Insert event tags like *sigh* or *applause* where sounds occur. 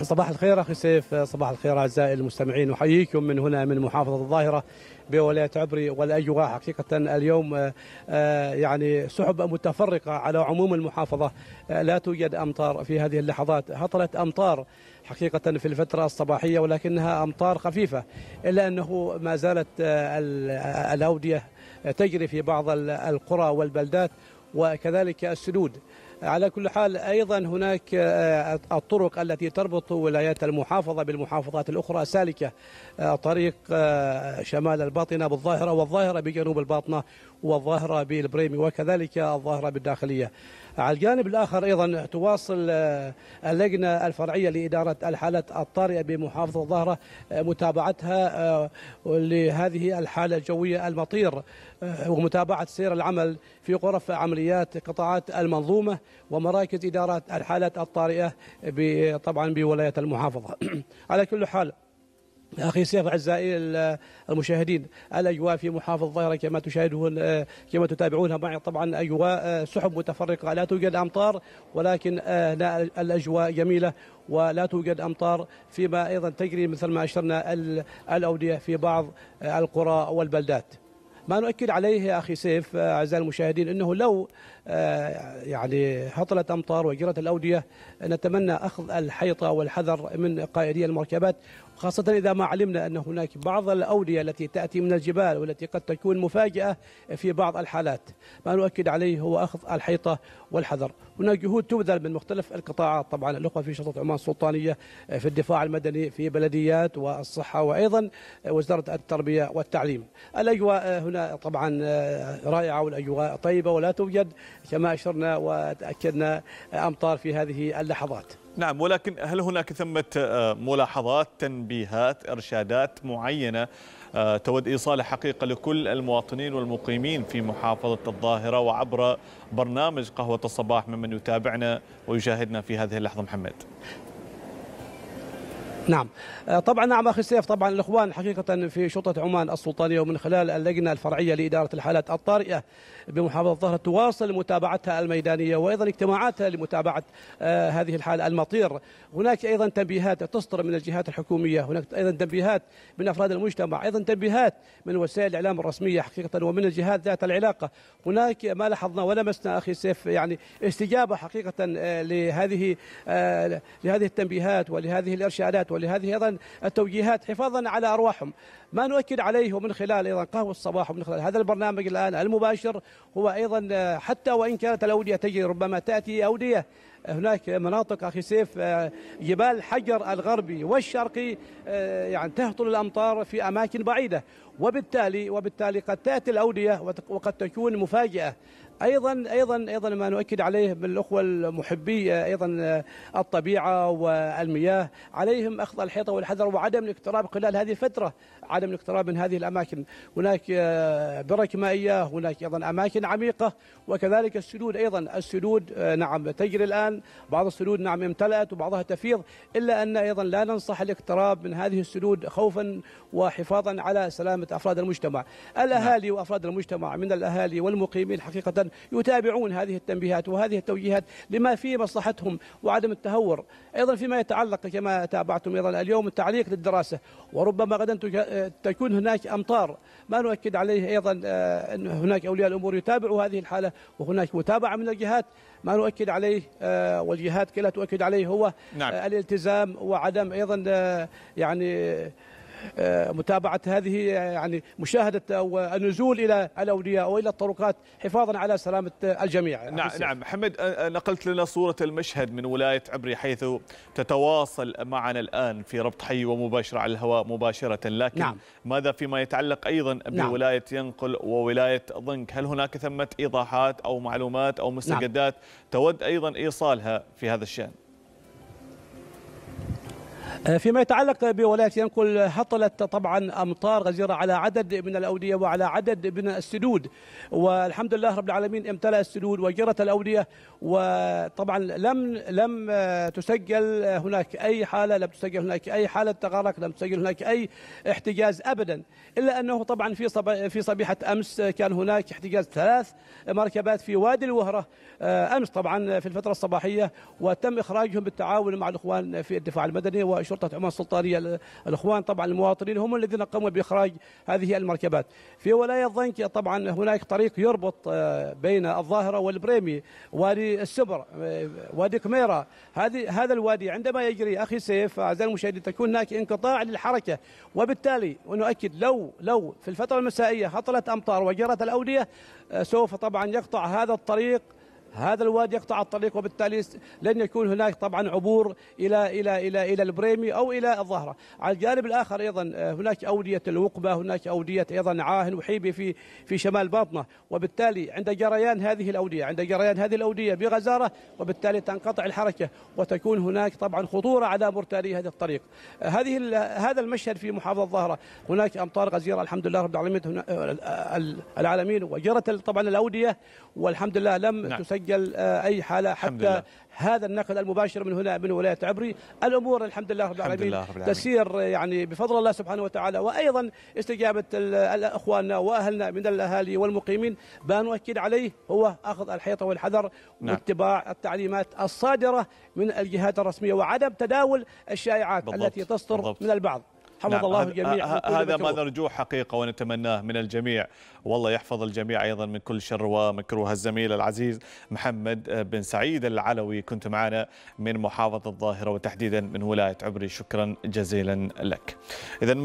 صباح الخير اخي سيف صباح الخير اعزائي المستمعين احييكم من هنا من محافظه الظاهره بولايه عبري والاجواء حقيقه اليوم آه، آه، يعني سحب متفرقه على عموم المحافظه آه، لا توجد امطار في هذه اللحظات هطلت امطار حقيقة في الفترة الصباحية ولكنها أمطار خفيفة إلا أنه ما زالت الأودية تجري في بعض القرى والبلدات وكذلك السدود على كل حال ايضا هناك آه، الطرق التي تربط ولايات المحافظه بالمحافظات الاخرى سالكه آه، طريق آه، شمال الباطنه بالظاهره والظاهره بجنوب الباطنه والظاهره بالبريمي وكذلك الظاهره بالداخليه. على الجانب الاخر ايضا تواصل اللجنه الفرعيه لاداره الحالات الطارئه بمحافظه الظاهره متابعتها لهذه الحاله الجويه المطير ومتابعه سير العمل في غرف عمليه عمليات قطاعات المنظومة ومراكز إدارة الحالات الطارئة طبعا بولاية المحافظة *clears throat* على كل حال اخي سيف اعزائي المشاهدين الاجواء في محافظه الظاهره كما تشاهدون آه، كما تتابعونها معي طبعا اجواء آه، سحب متفرقه لا توجد امطار ولكن آه، الاجواء جميله ولا توجد امطار فيما ايضا تجري مثل ما اشرنا الاوديه في بعض القرى والبلدات ما نؤكد عليه يا اخي سيف آه، اعزائي المشاهدين انه لو آه، يعني هطلت امطار وجرت الاوديه نتمنى اخذ الحيطه والحذر من قائدي المركبات خاصة إذا ما علمنا أن هناك بعض الأودية التي تأتي من الجبال والتي قد تكون مفاجئة في بعض الحالات ما نؤكد عليه هو أخذ الحيطة والحذر هناك جهود تبذل من مختلف القطاعات طبعا الأخوة في شرطة عمان السلطانية آه، في الدفاع المدني في بلديات والصحة وأيضا وزارة التربية والتعليم الأجواء هنا هنا طبعا آه، رائعة والأجواء طيبة ولا توجد كما أشرنا وتأكدنا أمطار في هذه اللحظات نعم ولكن هل هناك ثمة آه، ملاحظات تنبيهات إرشادات معينة آه، تود إيصال حقيقة لكل المواطنين والمقيمين في محافظة الظاهرة وعبر برنامج قهوة الصباح ممن يتابعنا ويشاهدنا في هذه اللحظة محمد نعم آه، طبعا نعم اخي سيف طبعا الاخوان حقيقه في شرطه عمان السلطانيه ومن خلال اللجنه الفرعيه لاداره الحالات الطارئه بمحافظه الظهر تواصل متابعتها الميدانيه وايضا اجتماعاتها لمتابعه آه، هذه الحاله المطير هناك ايضا تنبيهات تصدر من الجهات الحكوميه هناك ايضا تنبيهات من افراد المجتمع ايضا تنبيهات من وسائل الاعلام الرسميه حقيقه ومن الجهات ذات العلاقه هناك ما لاحظنا ولمسنا اخي سيف يعني استجابه حقيقه آه، لهذه لهذه التنبيهات ولهذه الارشادات ولهذه أيضا التوجيهات حفاظا على أرواحهم ما نؤكد عليه ومن خلال أيضا قهوة الصباح ومن خلال هذا البرنامج الآن المباشر هو أيضا حتى وإن كانت الأودية تجري ربما تأتي أودية هناك مناطق اخي سيف جبال حجر الغربي والشرقي يعني تهطل الامطار في اماكن بعيده وبالتالي وبالتالي قد تاتي الاوديه وقد تكون مفاجاه ايضا ايضا ايضا ما نؤكد عليه بالاخوه المحبي ايضا الطبيعه والمياه عليهم اخذ الحيطه والحذر وعدم الاقتراب خلال هذه الفتره عدم الاقتراب من هذه الأماكن هناك آه، برك مائية هناك أيضا أماكن عميقة وكذلك السدود أيضا السدود آه، نعم تجري الآن بعض السدود نعم امتلأت وبعضها تفيض إلا أن أيضا لا ننصح الاقتراب من هذه السدود خوفا وحفاظا على سلامة أفراد المجتمع الأهالي نعم. وأفراد المجتمع من الأهالي والمقيمين حقيقة يتابعون هذه التنبيهات وهذه التوجيهات لما في مصلحتهم وعدم التهور أيضا فيما يتعلق كما تابعتم أيضا اليوم التعليق للدراسة وربما غدا تكون هناك أمطار ما نؤكد عليه أيضا آه، أن هناك أولياء الأمور يتابعوا هذه الحالة وهناك متابعة من الجهات ما نؤكد عليه آه، والجهات كلها تؤكد عليه هو نعم. آه، الالتزام وعدم أيضا يعني آه، متابعه هذه يعني مشاهده او النزول الى الأولياء والى الطرقات حفاظا على سلامه الجميع نعم نعم محمد نقلت لنا صوره المشهد من ولايه عبري حيث تتواصل معنا الان في ربط حي ومباشره على الهواء مباشره لكن نعم. ماذا فيما يتعلق ايضا نعم. بولايه نعم. ينقل وولايه ضنك هل هناك ثمه ايضاحات او معلومات او نعم. مستجدات نعم. تود ايضا ايصالها في هذا الشان آه، فيما يتعلق بولايه ينقل هطلت طبعا امطار غزيره على عدد من الاوديه وعلى عدد من السدود والحمد لله رب العالمين امتلا السدود وجرت الاوديه وطبعا لم لم تسجل هناك اي حاله لم تسجل هناك اي حاله تغرق لم تسجل هناك اي احتجاز ابدا الا انه طبعا في في صبيحه امس كان هناك احتجاز ثلاث مركبات في وادي الوهره آه، امس طبعا في الفتره الصباحيه وتم اخراجهم بالتعاون مع الاخوان في الدفاع المدني وش شرطه عمان السلطانيه الاخوان طبعا المواطنين هم الذين قاموا باخراج هذه المركبات في ولايه ضنك طبعا هناك طريق يربط آه، بين الظاهره والبريمي وادي السبر آه، وادي كميره هذه هذا الوادي عندما يجري اخي سيف اعزائي المشاهدين تكون هناك انقطاع للحركه وبالتالي ونؤكد لو لو في الفتره المسائيه هطلت امطار وجرت الاوديه آه، سوف طبعا يقطع هذا الطريق هذا الوادي يقطع الطريق وبالتالي لن يكون هناك طبعا عبور الى الى الى الى البريمي او الى الظهره على الجانب الاخر ايضا آه، هناك اوديه الوقبه هناك اوديه ايضا عاهن وحيبي في في شمال باطنه وبالتالي عند جريان هذه الاوديه عند جريان هذه الاوديه بغزاره وبالتالي تنقطع الحركه وتكون هناك طبعا خطوره على مرتاري هذا الطريق آه، هذه هذا المشهد في محافظه الظهره هناك امطار غزيره الحمد لله رب العالمين آه، العالمين وجرت طبعا الاوديه والحمد لله لم نعم. تسجل تسجل آه، اي حاله حتى هذا النقل المباشر من هنا من ولايه عبري الامور الحمد لله رب العالمين تسير يعني بفضل الله سبحانه وتعالى وايضا استجابه اخواننا واهلنا من الاهالي والمقيمين بنؤكد عليه هو اخذ الحيطه والحذر نعم. واتباع التعليمات الصادره من الجهات الرسميه وعدم تداول الشائعات بالضبط. التي تصدر بالضبط. من البعض حفظ نعم الله الجميع هذا ما نرجوه حقيقه ونتمناه من الجميع والله يحفظ الجميع ايضا من كل شر ومكروه الزميل العزيز محمد بن سعيد العلوي كنت معنا من محافظه الظاهره وتحديدا من ولايه عبري شكرا جزيلا لك اذا